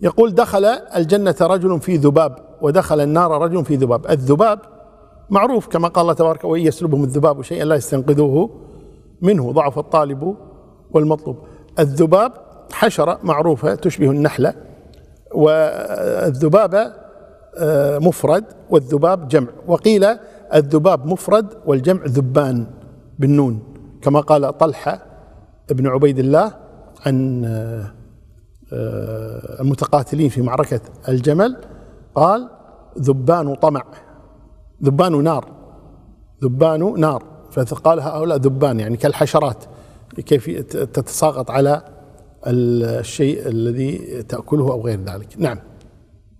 يقول دخل الجنة رجل في ذباب ودخل النار رجل في ذباب الذباب معروف كما قال الله تبارك وإن يسلبهم الذباب شيئا لا يستنقذوه منه ضعف الطالب والمطلوب الذباب حشرة معروفة تشبه النحلة والذباب آه، مفرد والذباب جمع وقيل الذباب مفرد والجمع ذبان بالنون كما قال طلحة ابن عبيد الله عن آه، آه، المتقاتلين في معركة الجمل قال ذبان طمع ذبان نار ذبان نار فقال هؤلاء ذبان يعني كالحشرات كيف تتساقط على الشيء الذي تأكله أو غير ذلك نعم